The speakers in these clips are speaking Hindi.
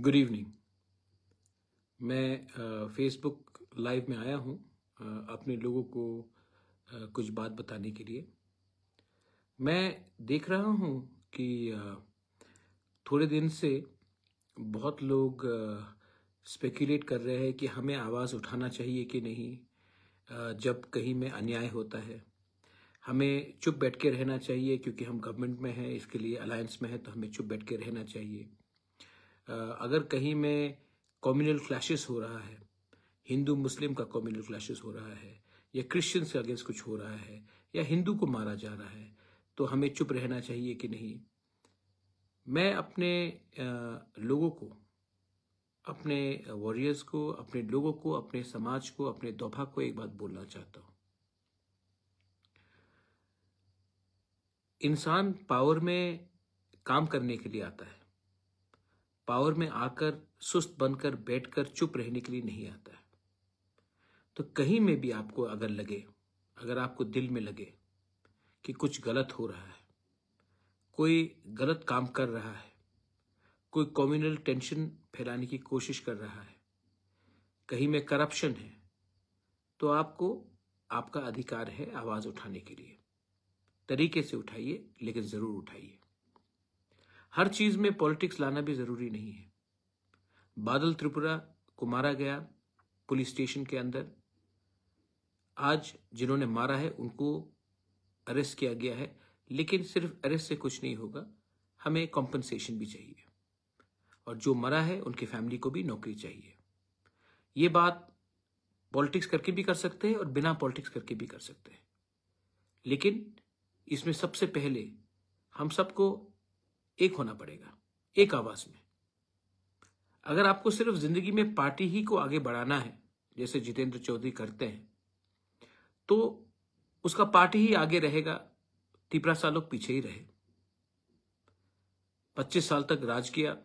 गुड इवनिंग मैं फेसबुक लाइव में आया हूँ अपने लोगों को कुछ बात बताने के लिए मैं देख रहा हूँ कि थोड़े दिन से बहुत लोग स्पेकुलेट कर रहे हैं कि हमें आवाज़ उठाना चाहिए कि नहीं जब कहीं में अन्याय होता है हमें चुप बैठ के रहना चाहिए क्योंकि हम गवर्नमेंट में हैं इसके लिए अलायंस में है तो हमें चुप बैठ के रहना चाहिए अगर कहीं में कॉम्यूनल क्लैशेस हो रहा है हिंदू मुस्लिम का कॉम्यूनल क्लैशेस हो रहा है या क्रिश्चियंस के अगेंस्ट कुछ हो रहा है या हिंदू को मारा जा रहा है तो हमें चुप रहना चाहिए कि नहीं मैं अपने लोगों को अपने वॉरियर्स को अपने लोगों को अपने समाज को अपने दोभा को एक बात बोलना चाहता हूं इंसान पावर में काम करने के लिए आता है पावर में आकर सुस्त बनकर बैठकर चुप रहने के लिए नहीं आता है तो कहीं में भी आपको अगर लगे अगर आपको दिल में लगे कि कुछ गलत हो रहा है कोई गलत काम कर रहा है कोई कॉम्युनल टेंशन फैलाने की कोशिश कर रहा है कहीं में करप्शन है तो आपको आपका अधिकार है आवाज उठाने के लिए तरीके से उठाइए लेकिन जरूर उठाइए हर चीज में पॉलिटिक्स लाना भी जरूरी नहीं है बादल त्रिपुरा को मारा गया पुलिस स्टेशन के अंदर आज जिन्होंने मारा है उनको अरेस्ट किया गया है लेकिन सिर्फ अरेस्ट से कुछ नहीं होगा हमें कॉम्पनसेशन भी चाहिए और जो मरा है उनकी फैमिली को भी नौकरी चाहिए ये बात पॉलिटिक्स करके भी कर सकते हैं और बिना पॉलिटिक्स करके भी कर सकते हैं लेकिन इसमें सबसे पहले हम सबको एक होना पड़ेगा एक आवाज में अगर आपको सिर्फ जिंदगी में पार्टी ही को आगे बढ़ाना है जैसे जितेंद्र चौधरी करते हैं तो उसका पार्टी ही आगे रहेगा तिपरा साल लोग पीछे ही रहे पच्चीस साल तक राज किया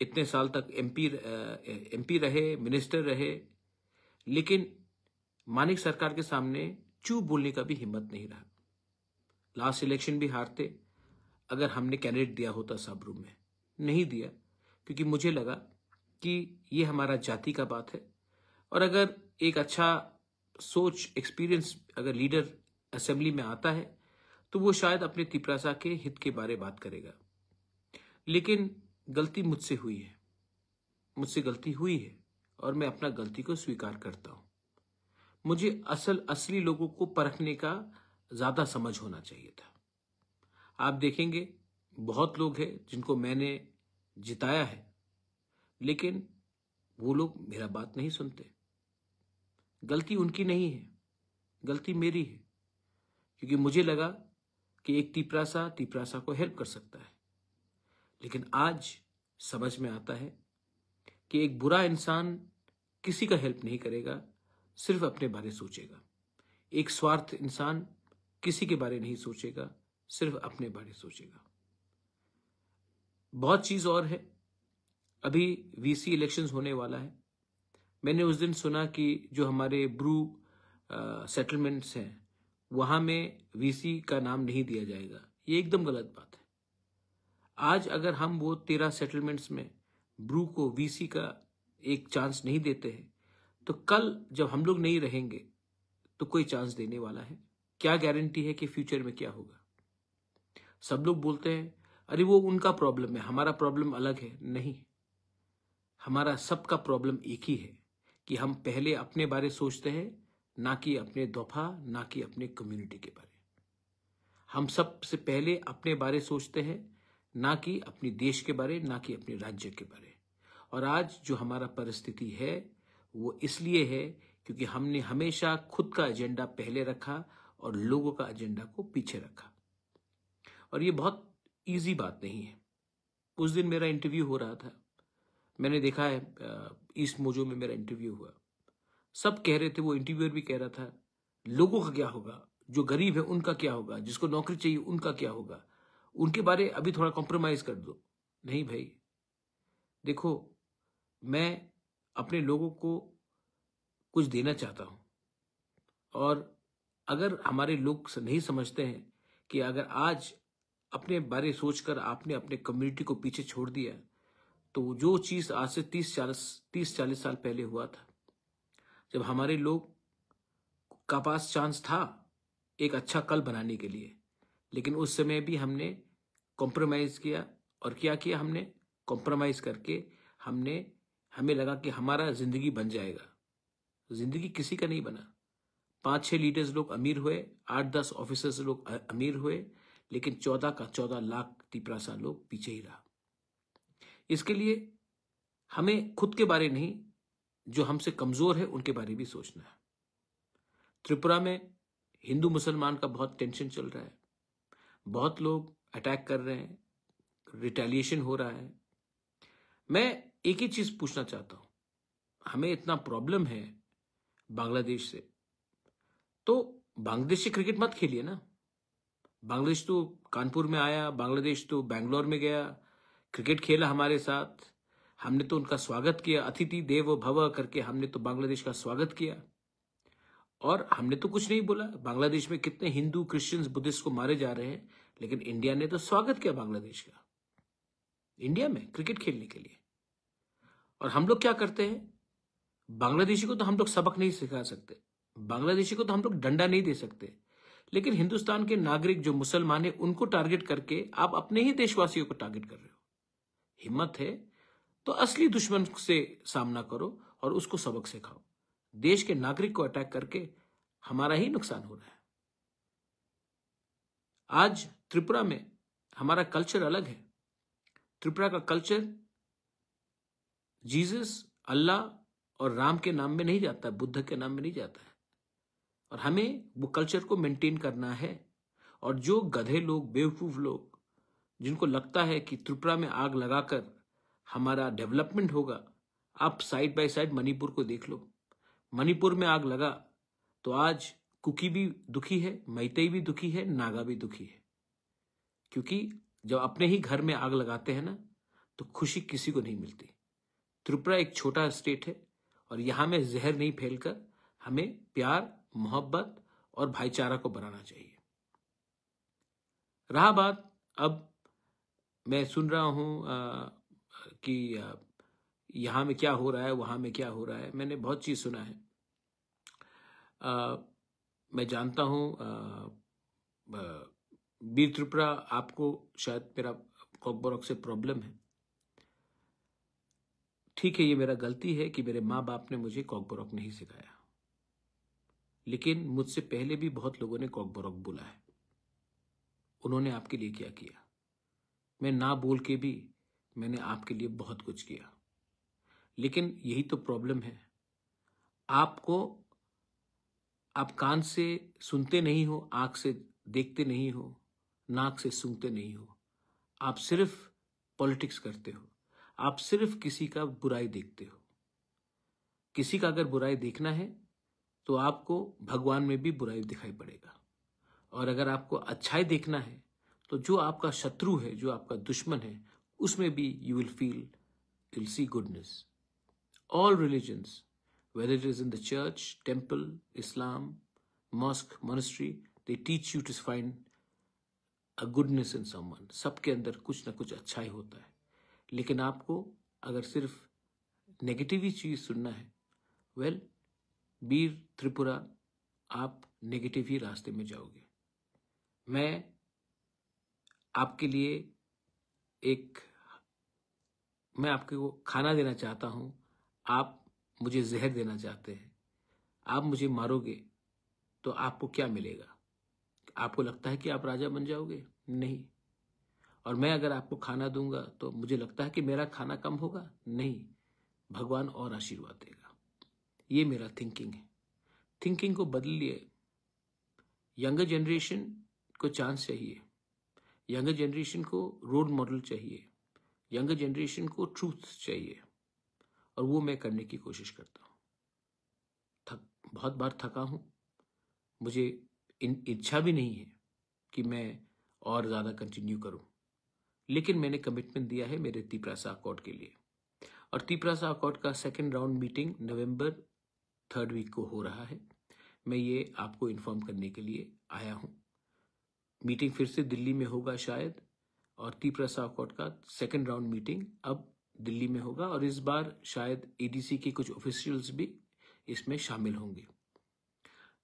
इतने साल तक एमपी एमपी रहे मिनिस्टर रहे लेकिन मानिक सरकार के सामने चू बोलने का भी हिम्मत नहीं रहा लास्ट इलेक्शन भी हारते अगर हमने कैंडिडेट दिया होता सब रूम में नहीं दिया क्योंकि मुझे लगा कि ये हमारा जाति का बात है और अगर एक अच्छा सोच एक्सपीरियंस अगर लीडर असेंबली में आता है तो वो शायद अपने तिपरासा के हित के बारे बात करेगा लेकिन गलती मुझसे हुई है मुझसे गलती हुई है और मैं अपना गलती को स्वीकार करता हूं मुझे असल असली लोगों को परखने का ज्यादा समझ होना चाहिए था आप देखेंगे बहुत लोग हैं जिनको मैंने जिताया है लेकिन वो लोग मेरा बात नहीं सुनते गलती उनकी नहीं है गलती मेरी है क्योंकि मुझे लगा कि एक तिपरासा तिपरासा को हेल्प कर सकता है लेकिन आज समझ में आता है कि एक बुरा इंसान किसी का हेल्प नहीं करेगा सिर्फ अपने बारे सोचेगा एक स्वार्थ इंसान किसी के बारे नहीं सोचेगा सिर्फ अपने बारे सोचेगा बहुत चीज और है अभी वीसी इलेक्शंस होने वाला है मैंने उस दिन सुना कि जो हमारे ब्रू सेटलमेंट्स हैं वहां में वीसी का नाम नहीं दिया जाएगा ये एकदम गलत बात है आज अगर हम वो तेरह सेटलमेंट्स में ब्रू को वीसी का एक चांस नहीं देते हैं तो कल जब हम लोग नहीं रहेंगे तो कोई चांस देने वाला है क्या गारंटी है कि फ्यूचर में क्या होगा सब लोग बोलते हैं अरे वो उनका प्रॉब्लम है हमारा प्रॉब्लम अलग है नहीं हमारा सबका प्रॉब्लम एक ही है कि हम पहले अपने बारे सोचते हैं ना कि अपने दोफा ना कि अपने कम्युनिटी के बारे हम सबसे पहले अपने बारे सोचते हैं ना कि अपने देश के बारे ना कि अपने राज्य के बारे और आज जो हमारा परिस्थिति है वो इसलिए है क्योंकि हमने हमेशा खुद का एजेंडा पहले रखा और लोगों का एजेंडा को पीछे रखा और ये बहुत ईजी बात नहीं है उस दिन मेरा इंटरव्यू हो रहा था मैंने देखा है ईस्ट मोजो में मेरा इंटरव्यू हुआ सब कह रहे थे वो इंटरव्यूअर भी कह रहा था लोगों का क्या होगा जो गरीब है उनका क्या होगा जिसको नौकरी चाहिए उनका क्या होगा उनके बारे अभी थोड़ा कॉम्प्रोमाइज कर दो नहीं भाई देखो मैं अपने लोगों को कुछ देना चाहता हूं और अगर हमारे लोग नहीं समझते हैं कि अगर आज अपने बारे सोचकर आपने अपने कम्युनिटी को पीछे छोड़ दिया तो जो चीज आज से तीस चालीस तीस चालीस साल पहले हुआ था जब हमारे लोग का पास चांस था एक अच्छा कल बनाने के लिए लेकिन उस समय भी हमने कॉम्प्रोमाइज किया और क्या किया हमने कॉम्प्रोमाइज करके हमने हमें लगा कि हमारा जिंदगी बन जाएगा जिंदगी किसी का नहीं बना पांच छह लीडर्स लोग अमीर हुए आठ दस ऑफिसर्स लोग अमीर हुए लेकिन चौदह का चौदह लाख तिपरासा लोग पीछे ही रहा इसके लिए हमें खुद के बारे नहीं जो हमसे कमजोर है उनके बारे भी सोचना है त्रिपुरा में हिंदू मुसलमान का बहुत टेंशन चल रहा है बहुत लोग अटैक कर रहे हैं रिटेलिएशन हो रहा है मैं एक ही चीज पूछना चाहता हूं हमें इतना प्रॉब्लम है बांग्लादेश से तो बांग्लादेशी क्रिकेट मत खेलिए ना बांग्लादेश तो कानपुर में आया बांग्लादेश तो बैंगलोर में गया क्रिकेट खेला हमारे साथ हमने तो उनका स्वागत किया अतिथि देव भव करके हमने तो बांग्लादेश का स्वागत किया और हमने तो कुछ नहीं बोला बांग्लादेश में कितने हिंदू क्रिश्चियंस बुद्धिस्ट को मारे जा रहे हैं लेकिन इंडिया ने तो स्वागत किया बांग्लादेश का इंडिया में क्रिकेट खेलने के लिए और हम लोग क्या करते हैं बांग्लादेशी को तो हम लोग सबक नहीं सिखा सकते बांग्लादेशी को तो हम लोग डंडा नहीं दे सकते लेकिन हिंदुस्तान के नागरिक जो मुसलमान है उनको टारगेट करके आप अपने ही देशवासियों को टारगेट कर रहे हो हिम्मत है तो असली दुश्मन से सामना करो और उसको सबक सिखाओ देश के नागरिक को अटैक करके हमारा ही नुकसान हो रहा है आज त्रिपुरा में हमारा कल्चर अलग है त्रिपुरा का कल्चर जीसस अल्लाह और राम के नाम में नहीं जाता बुद्ध के नाम में नहीं जाता और हमें वो कल्चर को मेंटेन करना है और जो गधे लोग बेवकूफ लोग जिनको लगता है कि त्रिपुरा में आग लगाकर हमारा डेवलपमेंट होगा आप साइड बाय साइड मणिपुर को देख लो मणिपुर में आग लगा तो आज कुकी भी दुखी है मैतई भी दुखी है नागा भी दुखी है क्योंकि जब अपने ही घर में आग लगाते हैं ना तो खुशी किसी को नहीं मिलती त्रिपुरा एक छोटा स्टेट है और यहाँ में जहर नहीं फैलकर हमें प्यार मोहब्बत और भाईचारा को बनाना चाहिए रहा बात अब मैं सुन रहा हूं कि यहां में क्या हो रहा है वहां में क्या हो रहा है मैंने बहुत चीज़ सुना है आ, मैं जानता हूं वीर त्रिपुरा आपको शायद मेरा कॉकबॉरक से प्रॉब्लम है ठीक है ये मेरा गलती है कि मेरे माँ बाप ने मुझे कॉकबॉरक नहीं सिखाया लेकिन मुझसे पहले भी बहुत लोगों ने कॉक बरॉक बोला है उन्होंने आपके लिए क्या किया मैं ना बोल के भी मैंने आपके लिए बहुत कुछ किया लेकिन यही तो प्रॉब्लम है आपको आप कान से सुनते नहीं हो आंख से देखते नहीं हो नाक से सूंघते नहीं हो आप सिर्फ पॉलिटिक्स करते हो आप सिर्फ किसी का बुराई देखते हो किसी का अगर बुराई देखना है तो आपको भगवान में भी बुराई दिखाई पड़ेगा और अगर आपको अच्छाई देखना है तो जो आपका शत्रु है जो आपका दुश्मन है उसमें भी you will feel will see goodness all religions whether it is in the church temple Islam mosque monastery they teach you to find a goodness in someone सबके अंदर कुछ ना कुछ अच्छाई होता है लेकिन आपको अगर सिर्फ नेगेटिव ही चीज सुनना है वेल well, वीर त्रिपुरा आप नेगेटिव ही रास्ते में जाओगे मैं आपके लिए एक मैं आपके को खाना देना चाहता हूं आप मुझे जहर देना चाहते हैं आप मुझे मारोगे तो आपको क्या मिलेगा आपको लगता है कि आप राजा बन जाओगे नहीं और मैं अगर आपको खाना दूंगा तो मुझे लगता है कि मेरा खाना कम होगा नहीं भगवान और आशीर्वाद देगा ये मेरा थिंकिंग है थिंकिंग को बदलिए यंगर जनरेशन को चांस चाहिए यंगर जनरेशन को रोल मॉडल चाहिए यंगर जनरेशन को ट्रूथ चाहिए और वो मैं करने की कोशिश करता हूँ थक बहुत बार थका हूँ मुझे इन इच्छा भी नहीं है कि मैं और ज़्यादा कंटिन्यू करूँ लेकिन मैंने कमिटमेंट दिया है मेरे तीपरा अकॉर्ड के लिए और तीपरा अकॉर्ड का second round meeting November third week को हो रहा है मैं ये आपको इन्फॉर्म करने के लिए आया हूँ मीटिंग फिर से दिल्ली में होगा शायद और तीपरा कोर्ट का सेकेंड राउंड मीटिंग अब दिल्ली में होगा और इस बार शायद एडीसी के कुछ ऑफिशियल्स भी इसमें शामिल होंगे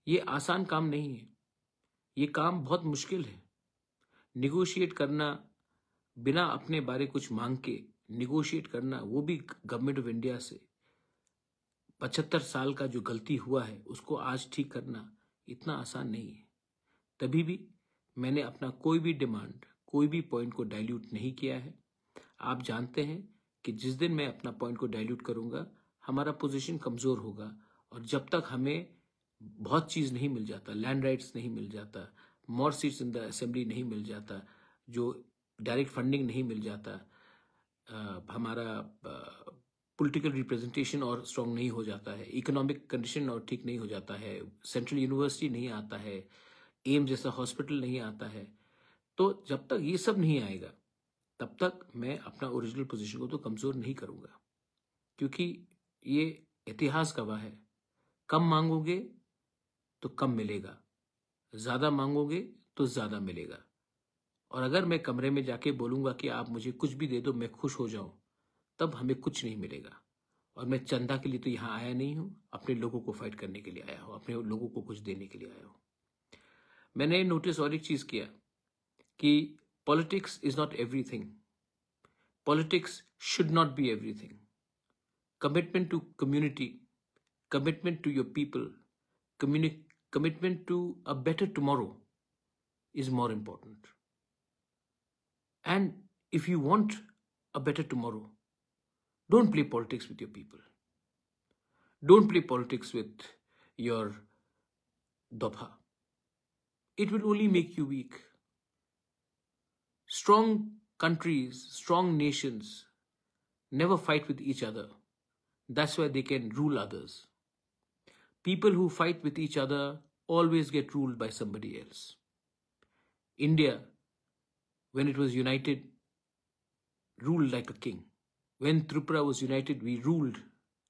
ये आसान काम नहीं है ये काम बहुत मुश्किल है निगोशिएट करना बिना अपने बारे कुछ मांग के निगोशिएट करना वो भी गवर्नमेंट ऑफ इंडिया से पचहत्तर साल का जो गलती हुआ है उसको आज ठीक करना इतना आसान नहीं है तभी भी मैंने अपना कोई भी डिमांड कोई भी पॉइंट को डाइल्यूट नहीं किया है आप जानते हैं कि जिस दिन मैं अपना पॉइंट को डाइल्यूट करूंगा हमारा पोजीशन कमजोर होगा और जब तक हमें बहुत चीज नहीं मिल जाता लैंड राइट्स नहीं मिल जाता more seats in the assembly नहीं मिल जाता जो डायरेक्ट फंडिंग नहीं मिल जाता आ, हमारा आ, पॉलिटिकल रिप्रेजेंटेशन और स्ट्रांग नहीं हो जाता है इकोनॉमिक कंडीशन और ठीक नहीं हो जाता है सेंट्रल यूनिवर्सिटी नहीं आता है एम जैसा हॉस्पिटल नहीं आता है तो जब तक ये सब नहीं आएगा तब तक मैं अपना ओरिजिनल पोजीशन को तो कमज़ोर नहीं करूँगा क्योंकि ये इतिहास गवाह है कम मांगोगे तो कम मिलेगा ज़्यादा मांगोगे तो ज़्यादा मिलेगा और अगर मैं कमरे में जाके बोलूँगा कि आप मुझे कुछ भी दे दो मैं खुश हो जाऊँ तब हमें कुछ नहीं मिलेगा और मैं चंदा के लिए तो यहाँ आया नहीं हूँ अपने लोगों को फाइट करने के लिए आया हूँ अपने लोगों को कुछ देने के लिए आया हूँ मैंने नोटिस और एक चीज किया कि politics is not everything politics should not be everything commitment to community commitment to your people commitment to a better tomorrow is more important and if you want a better tomorrow Don't play politics with your people. Don't play politics with your dopha. It will only make you weak. Strong countries, strong nations never fight with each other. That's why they can rule others. People who fight with each other always get ruled by somebody else. India, when it was united, ruled like a king. When Tripura was united, we ruled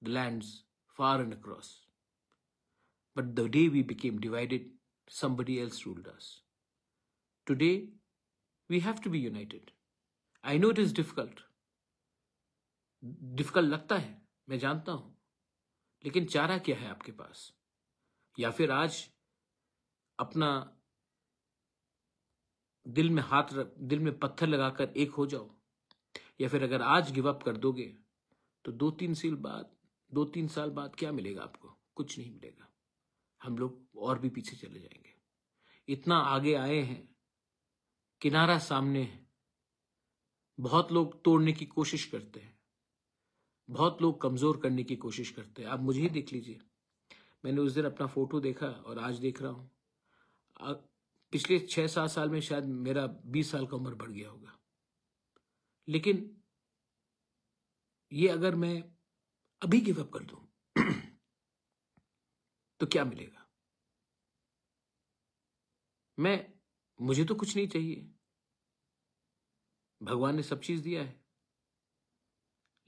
the lands far and across. But the day we became divided, somebody else ruled us. Today, we have to be united. I know it is difficult. Difficult लगता है मैं जानता हूं लेकिन चारा क्या है आपके पास या फिर आज अपना दिल में हाथ दिल में पत्थर लगाकर एक हो जाओ या फिर अगर आज गिव अप कर दोगे तो दो तीन साल बाद दो तीन साल बाद क्या मिलेगा आपको कुछ नहीं मिलेगा हम लोग और भी पीछे चले जाएंगे इतना आगे आए हैं किनारा सामने है बहुत लोग तोड़ने की कोशिश करते हैं बहुत लोग कमजोर करने की कोशिश करते हैं आप मुझे ही देख लीजिए मैंने उस दिन अपना फोटो देखा और आज देख रहा हूं पिछले छह सात साल में शायद मेरा बीस साल का उम्र बढ़ गया होगा लेकिन ये अगर मैं अभी गिव अप कर दूं तो क्या मिलेगा मैं मुझे तो कुछ नहीं चाहिए भगवान ने सब चीज दिया है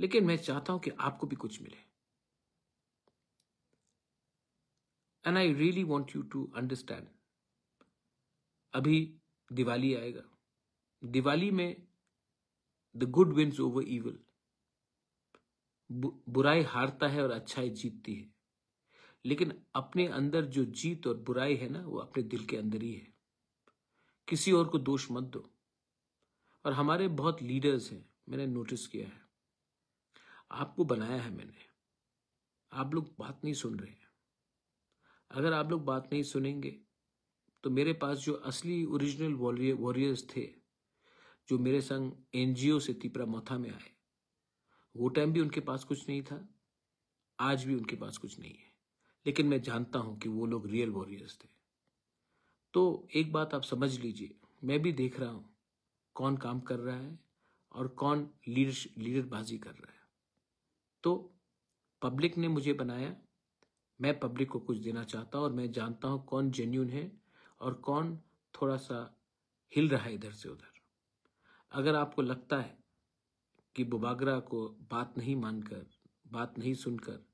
लेकिन मैं चाहता हूं कि आपको भी कुछ मिले and I really want you to understand अभी दिवाली आएगा दिवाली में the good wins over evil बुराई हारता है और अच्छाई जीतती है लेकिन अपने अंदर जो जीत और बुराई है ना वो अपने दिल के अंदर ही है किसी और को दोष मत दो और हमारे बहुत लीडर्स हैं मैंने नोटिस किया है आपको बनाया है मैंने आप लोग बात नहीं सुन रहे हैं अगर आप लोग बात नहीं सुनेंगे तो मेरे पास जो असली ओरिजिनल वॉरियर्स थे जो मेरे संग एनजीओ से तिपरा मोथा में आए वो टाइम भी उनके पास कुछ नहीं था आज भी उनके पास कुछ नहीं है लेकिन मैं जानता हूं कि वो लोग रियल वॉरियर्स थे तो एक बात आप समझ लीजिए मैं भी देख रहा हूं कौन काम कर रहा है और कौन लीडर लीडरबाजी कर रहा है तो पब्लिक ने मुझे बनाया मैं पब्लिक को कुछ देना चाहता हूँ और मैं जानता हूँ कौन जेन्यून है और कौन थोड़ा सा हिल रहा है इधर से उधर अगर आपको लगता है कि बुबागरा को बात नहीं मानकर बात नहीं सुनकर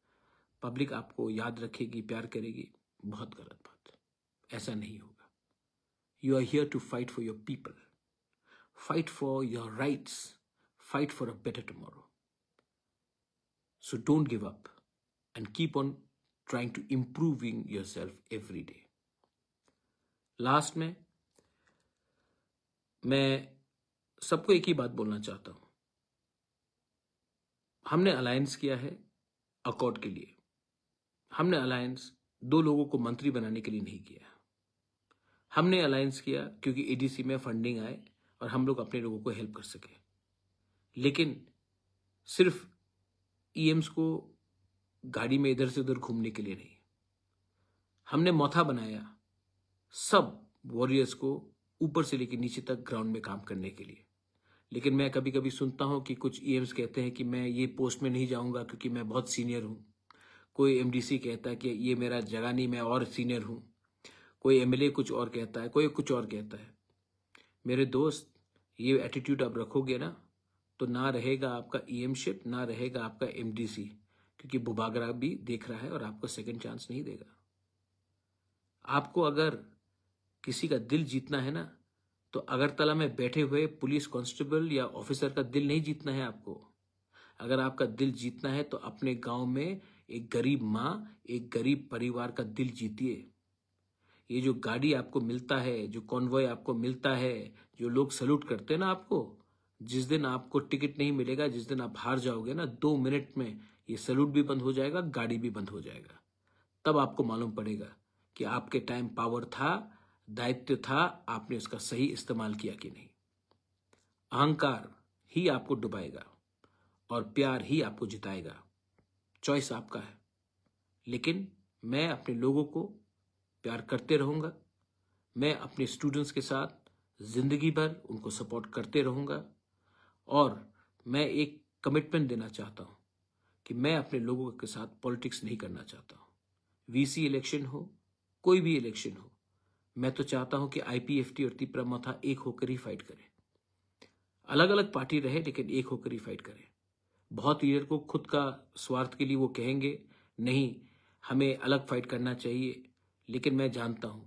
पब्लिक आपको याद रखेगी प्यार करेगी बहुत गलत बात ऐसा नहीं होगा you are here to fight for your people fight for your rights fight for a better tomorrow so don't give up and keep on trying to improving yourself every day last में मैं सबको एक ही बात बोलना चाहता हूं हमने अलायंस किया है अकॉर्ड के लिए हमने अलायंस दो लोगों को मंत्री बनाने के लिए नहीं किया हमने अलायंस किया क्योंकि एडीसी में फंडिंग आए और हम लोग अपने लोगों को हेल्प कर सके लेकिन सिर्फ ईएम्स e को गाड़ी में इधर से उधर घूमने के लिए नहीं हमने मौथा बनाया सब वॉरियर्स को ऊपर से लेकर नीचे तक ग्राउंड में काम करने के लिए लेकिन मैं कभी कभी सुनता हूँ कि कुछ ई e कहते हैं कि मैं ये पोस्ट में नहीं जाऊँगा क्योंकि मैं बहुत सीनियर हूँ कोई एम कहता है कि ये मेरा जगह नहीं मैं और सीनियर हूँ कोई एम कुछ और कहता है कोई कुछ और कहता है मेरे दोस्त ये एटीट्यूड आप रखोगे ना तो ना रहेगा आपका ई e शिप ना रहेगा आपका एम क्योंकि भूभागरा भी देख रहा है और आपको सेकेंड चांस नहीं देगा आपको अगर किसी का दिल जीतना है ना तो अगरतला में बैठे हुए पुलिस कांस्टेबल या ऑफिसर का दिल नहीं जीतना है आपको अगर आपका दिल जीतना है तो अपने गांव में एक गरीब माँ एक गरीब परिवार का दिल जीतिए ये जो गाड़ी आपको मिलता है जो कॉन्वॉय आपको मिलता है जो लोग सल्यूट करते हैं ना आपको जिस दिन आपको टिकट नहीं मिलेगा जिस दिन आप हार जाओगे ना दो मिनट में ये सल्यूट भी बंद हो जाएगा गाड़ी भी बंद हो जाएगा तब आपको मालूम पड़ेगा कि आपके टाइम पावर था दायित्व था आपने उसका सही इस्तेमाल किया कि नहीं अहंकार ही आपको डुबाएगा और प्यार ही आपको जिताएगा चॉइस आपका है लेकिन मैं अपने लोगों को प्यार करते रहूंगा मैं अपने स्टूडेंट्स के साथ जिंदगी भर उनको सपोर्ट करते रहूंगा और मैं एक कमिटमेंट देना चाहता हूं कि मैं अपने लोगों के साथ पॉलिटिक्स नहीं करना चाहता हूं वीसी इलेक्शन हो कोई भी इलेक्शन हो मैं तो चाहता हूं कि आईपीएफटी और तीपरा माथा एक होकर ही फाइट करें अलग अलग पार्टी रहे लेकिन एक होकर ही फाइट करें बहुत लीडर को खुद का स्वार्थ के लिए वो कहेंगे नहीं हमें अलग फाइट करना चाहिए लेकिन मैं जानता हूं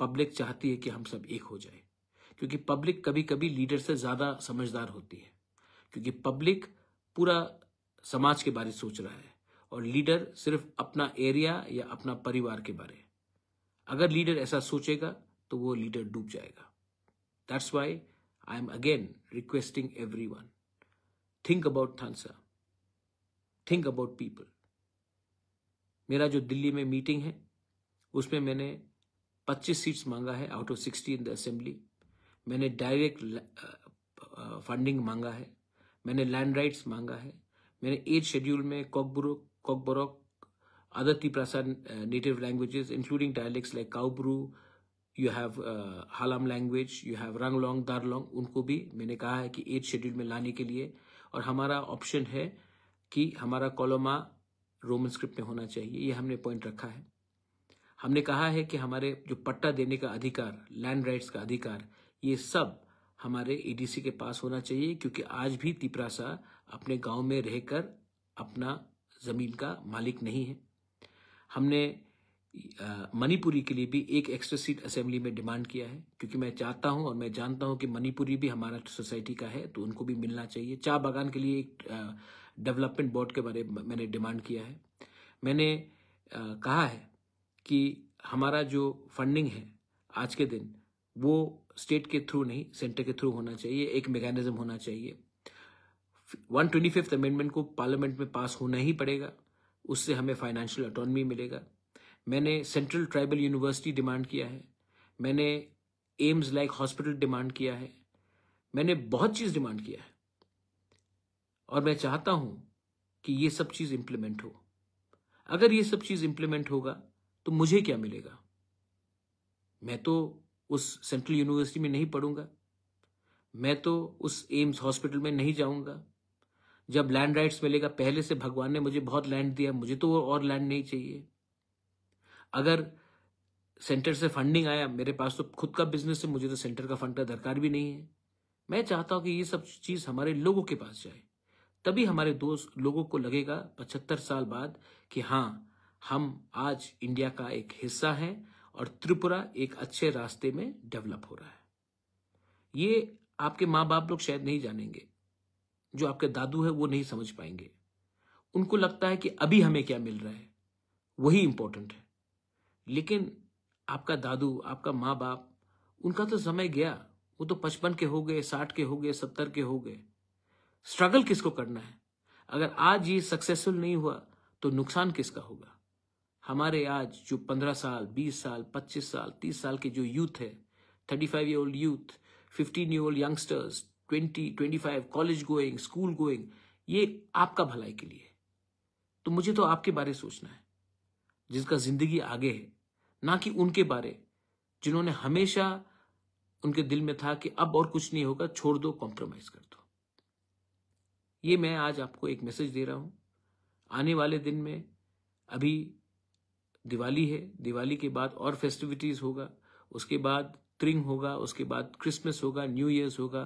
पब्लिक चाहती है कि हम सब एक हो जाए क्योंकि पब्लिक कभी कभी लीडर से ज्यादा समझदार होती है क्योंकि पब्लिक पूरा समाज के बारे सोच रहा है और लीडर सिर्फ अपना एरिया या अपना परिवार के बारे अगर लीडर ऐसा सोचेगा तो वो लीडर डूब जाएगा that's why I am again requesting everyone think about Thansa think about people मेरा जो दिल्ली में मीटिंग है उसमें मैंने 25 सीट्स मांगा है out of 60 in the assembly मैंने डायरेक्ट फंडिंग uh, uh, मांगा है मैंने लैंड राइट्स मांगा है मैंने एज शेड्यूल में Kokborok Kokborok other Tiprasa uh, native languages, including dialects like Kaubru, you have uh, Halam language you have Ranglong, Darlong, उनको भी मैंने कहा है कि एट शेड्यूल में लाने के लिए और हमारा ऑप्शन है कि हमारा कॉलोमा रोमन स्क्रिप्ट में होना चाहिए ये हमने पॉइंट रखा है हमने कहा है कि हमारे जो पट्टा देने का अधिकार लैंड राइट्स का अधिकार ये सब हमारे एडीसी के पास होना चाहिए क्योंकि आज भी तिपरासा अपने गांव में रहकर अपना जमीन का मालिक नहीं है हमने मणिपुरी के लिए भी एक एक्स्ट्रा सीट असेंबली में डिमांड किया है क्योंकि मैं चाहता हूं और मैं जानता हूं कि मणिपुरी भी हमारा सोसाइटी का है तो उनको भी मिलना चाहिए चाह बागान के लिए एक डेवलपमेंट बोर्ड के बारे में मैंने डिमांड किया है मैंने कहा है कि हमारा जो फंडिंग है आज के दिन वो स्टेट के थ्रू नहीं सेंटर के थ्रू होना चाहिए एक मेकानिज्म होना चाहिए वन ट्वेंटी फिफ्थ अमेंडमेंट को पार्लियामेंट में पास होना ही पड़ेगा उससे हमें फाइनेंशियल अटोनमी मिलेगा मैंने सेंट्रल ट्राइबल यूनिवर्सिटी डिमांड किया है मैंने एम्स लाइक हॉस्पिटल डिमांड किया है मैंने बहुत चीज़ डिमांड किया है और मैं चाहता हूं कि ये सब चीज़ इम्प्लीमेंट हो अगर ये सब चीज़ इम्प्लीमेंट होगा तो मुझे क्या मिलेगा मैं तो उस सेंट्रल यूनिवर्सिटी में नहीं पढ़ूंगा मैं तो उस एम्स हॉस्पिटल में नहीं जाऊंगा जब लैंड राइट्स मिलेगा पहले से भगवान ने मुझे बहुत लैंड दिया मुझे तो और लैंड नहीं चाहिए अगर सेंटर से फंडिंग आया मेरे पास तो खुद का बिजनेस है मुझे तो सेंटर का फंड का दरकार भी नहीं है मैं चाहता हूं कि ये सब चीज हमारे लोगों के पास जाए तभी हमारे दोस्त लोगों को लगेगा पचहत्तर साल बाद कि हाँ हम आज इंडिया का एक हिस्सा हैं और त्रिपुरा एक अच्छे रास्ते में डेवलप हो रहा है ये आपके माँ बाप लोग शायद नहीं जानेंगे जो आपके दादू है वो नहीं समझ पाएंगे उनको लगता है कि अभी हमें क्या मिल रहा है वही इंपॉर्टेंट है लेकिन आपका दादू आपका माँ बाप उनका तो समय गया वो तो पचपन के हो गए साठ के हो गए सत्तर के हो गए स्ट्रगल किसको करना है अगर आज ये सक्सेसफुल नहीं हुआ तो नुकसान किसका होगा हमारे आज जो पंद्रह साल बीस साल पच्चीस साल तीस साल के जो यूथ है thirty five year old youth fifteen year old youngsters twenty twenty five college going school going ये आपका भलाई के लिए है तो मुझे तो आपके बारे सोचना है जिसका जिंदगी आगे है ना कि उनके बारे जिन्होंने हमेशा उनके दिल में था कि अब और कुछ नहीं होगा छोड़ दो कॉम्प्रोमाइज कर दो ये मैं आज आपको एक मैसेज दे रहा हूं आने वाले दिन में अभी दिवाली है दिवाली के बाद और फेस्टिविटीज होगा उसके बाद त्रिंग होगा उसके बाद क्रिसमस होगा न्यू ईयर्स होगा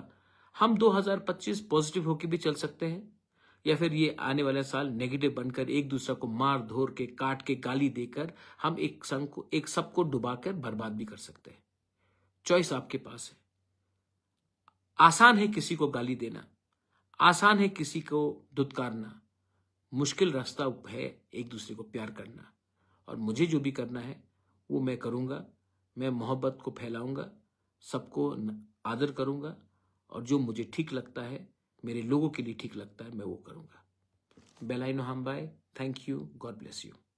हम 2025 पॉजिटिव होके भी चल सकते हैं या फिर ये आने वाला साल नेगेटिव बनकर एक दूसरे को मार धोर के काट के गाली देकर हम एक संघ को एक सबको डुबाकर बर्बाद भी कर सकते हैं चॉइस आपके पास है आसान है किसी को गाली देना आसान है किसी को दुदकारना मुश्किल रास्ता है एक दूसरे को प्यार करना और मुझे जो भी करना है वो मैं करूंगा मैं मोहब्बत को फैलाऊंगा सबको आदर करूंगा और जो मुझे ठीक लगता है मेरे लोगों के लिए ठीक लगता है मैं वो करूँगा बेलाइनो हम bye thank you God bless you